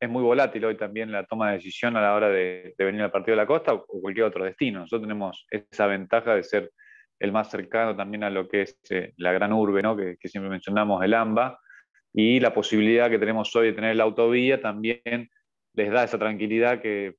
es muy volátil hoy también la toma de decisión a la hora de, venir al partido de la costa o cualquier otro destino. Nosotros tenemos esa ventaja de ser el más cercano también a lo que es eh, la gran urbe, que, siempre mencionamos, el AMBA, y la posibilidad que tenemos hoy de tener la autovía también les da esa tranquilidad que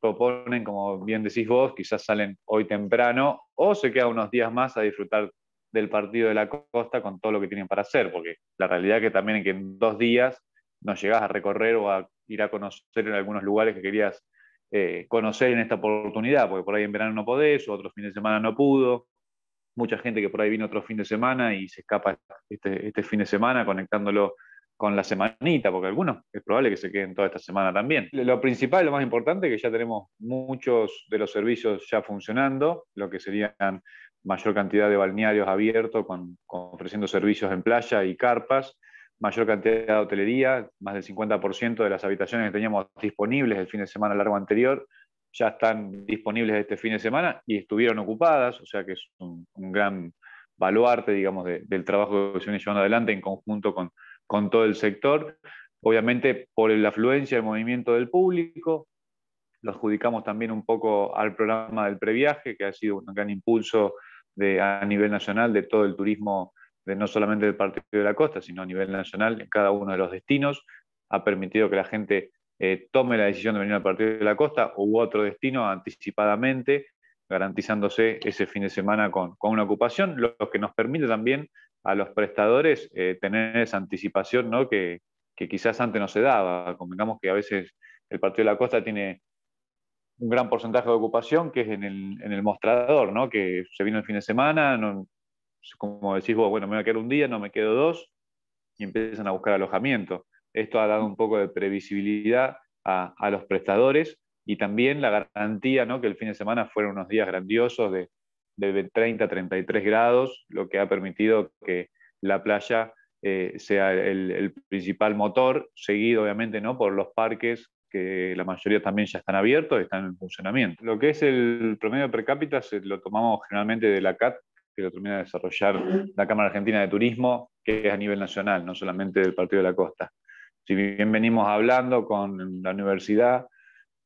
proponen, como bien decís vos, quizás salen hoy temprano o se quedan unos días más a disfrutar del partido de la costa con todo lo que tienen para hacer, porque la realidad es que también es que en dos días no llegás a recorrer o a ir a conocer en algunos lugares que querías eh, conocer en esta oportunidad, porque por ahí en verano no podés, o otros fines de semana no pudo. Mucha gente que por ahí vino otro fin de semana y se escapa este, este, fin de semana conectándolo con la semanita, porque algunos es probable que se queden toda esta semana también. Lo principal, lo más importante, es que ya tenemos muchos de los servicios ya funcionando, lo que serían mayor cantidad de balnearios abiertos, con ofreciendo servicios en playa y carpas mayor cantidad de hotelería, más del 50% de las habitaciones que teníamos disponibles el fin de semana largo anterior ya están disponibles este fin de semana y estuvieron ocupadas, o sea que es un, gran baluarte, digamos, del trabajo que se viene llevando adelante en conjunto con, todo el sector. Obviamente, por la afluencia del movimiento del público, lo adjudicamos también un poco al programa del previaje, que ha sido un gran impulso a nivel nacional de todo el turismo no solamente del Partido de la Costa, sino a nivel nacional, en cada uno de los destinos, ha permitido que la gente eh, tome la decisión de venir al Partido de la Costa u otro destino anticipadamente, garantizándose ese fin de semana con, una ocupación, lo, que nos permite también a los prestadores eh, tener esa anticipación ¿no? que, quizás antes no se daba. Convengamos que a veces el Partido de la Costa tiene un gran porcentaje de ocupación que es en el, mostrador, ¿no? que se vino el fin de semana, no, como decís vos, bueno, me voy a quedar un día, no me quedo dos, y empiezan a buscar alojamiento. Esto ha dado un poco de previsibilidad a, los prestadores y también la garantía ¿no? que el fin de semana fueron unos días grandiosos de, 30 a 33 grados, lo que ha permitido que la playa eh, sea el, principal motor, seguido obviamente ¿no? por los parques que la mayoría también ya están abiertos, están en funcionamiento. Lo que es el promedio per cápita se lo tomamos generalmente de la CAT, que lo termina de desarrollar la Cámara Argentina de Turismo, que es a nivel nacional, no solamente del Partido de la Costa. Si bien venimos hablando con la universidad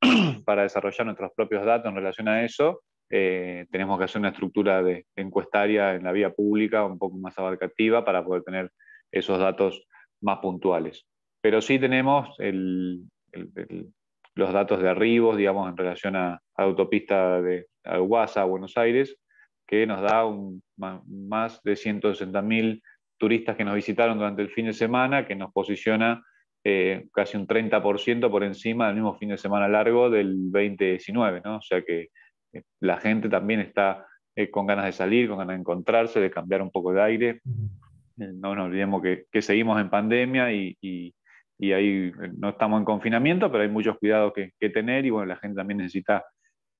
para desarrollar nuestros propios datos en relación a eso, eh, tenemos que hacer una estructura de, encuestaria en la vía pública un poco más abarcativa para poder tener esos datos más puntuales. Pero sí tenemos el, los datos de arribos, digamos, en relación a, autopista de a Buenos Aires, que nos da más, de 160.000 turistas que nos visitaron durante el fin de semana, que nos posiciona eh, casi un 30% por encima del mismo fin de semana largo del 2019, O sea que eh, la gente también está eh, con ganas de salir, con ganas de encontrarse, de cambiar un poco de aire. No nos olvidemos que, que seguimos en pandemia y, y, y, ahí no estamos en confinamiento, pero hay muchos cuidados que, que tener y bueno, la gente también necesita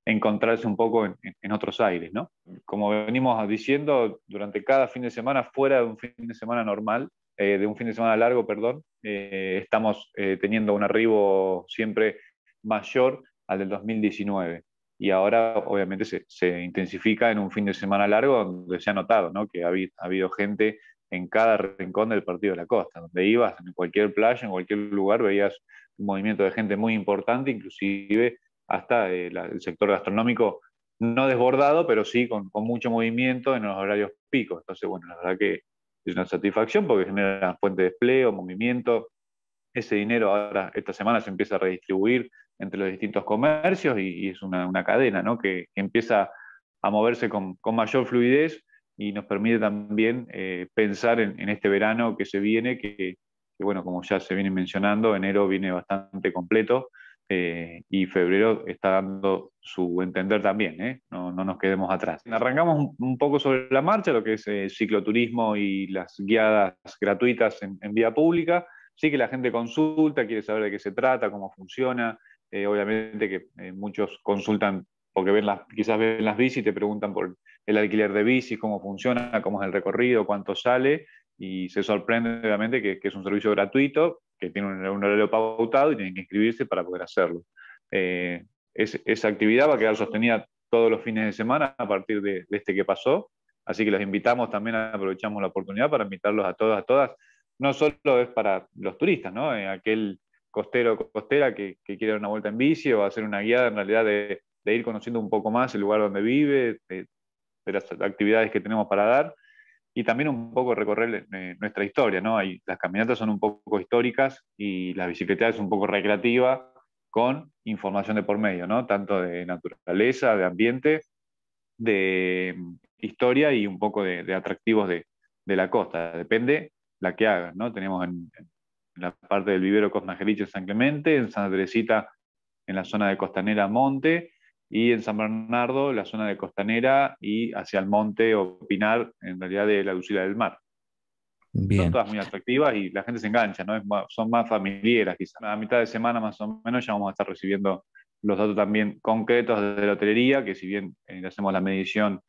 encontrarse un poco en, otros aires, ¿no? Mm. Como venimos diciendo, durante cada fin de semana, fuera de un fin de semana normal, eh, de un fin de semana largo, perdón, eh, estamos eh, teniendo un arribo siempre mayor al del 2019. Y ahora, obviamente, se, se intensifica en un fin de semana largo donde se ha notado ¿no? que ha, ha habido gente en cada rincón del Partido de la Costa, donde ibas, en cualquier playa, en cualquier lugar, veías un movimiento de gente muy importante, inclusive hasta eh, el sector gastronómico, no desbordado, pero sí con, mucho movimiento en los horarios picos. Entonces, bueno, la verdad que es una satisfacción porque genera fuente de empleo, movimiento. Ese dinero ahora, esta semana, se empieza a redistribuir entre los distintos comercios y, es una, cadena ¿no? que, empieza a moverse con, mayor fluidez y nos permite también eh, pensar en, este verano que se viene, que, bueno, como ya se viene mencionando, enero viene bastante completo eh, y febrero está dando su entender también, ¿eh? no, no, nos quedemos atrás. Arrancamos un, poco sobre la marcha, lo que es eh, cicloturismo y las guiadas gratuitas en, vía pública. Sí que la gente consulta, quiere saber de qué se trata, cómo funciona. obviamente que muchos consultan porque ven las, quizás ven las bicis, te preguntan por el alquiler de bicis, cómo funciona, cómo es el recorrido, cuánto sale, y se sorprende obviamente que, que es un servicio gratuito, que tienen un horario pautado y tienen que inscribirse para poder hacerlo. Eh, es, esa actividad va a quedar sostenida todos los fines de semana a partir de, este que pasó, así que los invitamos también, aprovechamos la oportunidad para invitarlos a todos, a todas, no solo es para los turistas, ¿no? Eh, aquel costero o costera que, quiere dar una vuelta en bici o hacer una guiada en realidad de, ir conociendo un poco más el lugar donde vive, de las actividades que tenemos para dar, y también un poco recorrer eh, nuestra historia, ¿no? Hay, las caminatas son un poco históricas y la bicicleta es un poco recreativa con información de por medio, ¿no? Tanto de naturaleza, de ambiente, de mm, historia y un poco de, atractivos de, la costa. Depende la que hagas, ¿no? Tenemos en, la parte del vivero Cosmangelich en San Clemente, en Santa Teresita, en la zona de Costanera Monte, y en San Bernardo, la zona de Costanera y hacia el monte o Pinar, en realidad de la Lucila del Mar. Bien. Son todas muy atractivas y la gente se engancha, ¿no? son más familiares, quizás. A mitad de semana más o menos ya vamos a estar recibiendo los datos también concretos de la hotelería, que si bien eh, hacemos la medición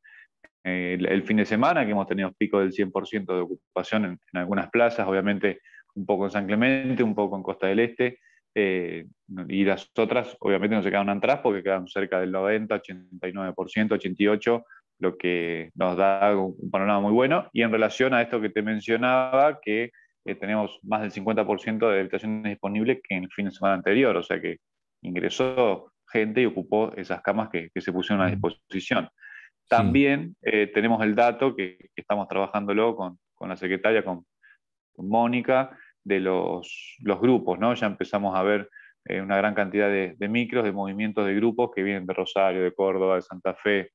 eh, el, fin de semana, que hemos tenido picos del 100% de ocupación en algunas plazas, obviamente un poco en San Clemente, un poco en Costa del Este, eh, y las otras, obviamente, no se quedan atrás porque quedan cerca del 90, 89%, 88%, lo que nos da un panorama muy bueno. Y en relación a esto que te mencionaba, que eh, tenemos más del 50% de habitaciones disponibles que en el fin de semana anterior, o sea que ingresó gente y ocupó esas camas que, se pusieron a disposición. También eh, tenemos el dato que, estamos trabajándolo con, con, la secretaria, con Mónica, de los, grupos, ¿no? Ya empezamos a ver eh, una gran cantidad de, micros, de movimientos de grupos que vienen de Rosario, de Córdoba, de Santa Fe,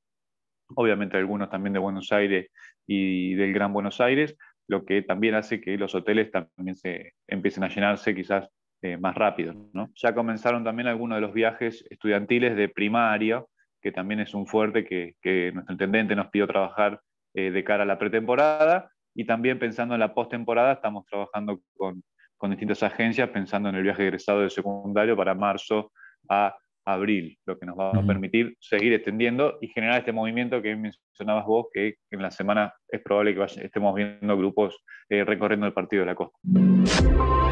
obviamente algunos también de Buenos Aires y del Gran Buenos Aires, lo que también hace que los hoteles también se empiecen a llenarse quizás eh, más rápido. Ya comenzaron también algunos de los viajes estudiantiles de primaria, que también es un fuerte que, nuestro intendente nos pidió trabajar eh, de cara a la pretemporada, y también pensando en la postemporada, estamos trabajando con, distintas agencias, pensando en el viaje egresado de secundario para marzo a abril, lo que nos va a permitir seguir extendiendo y generar este movimiento que mencionabas vos, que en la semana es probable que estemos viendo grupos eh, recorriendo el partido de la costa.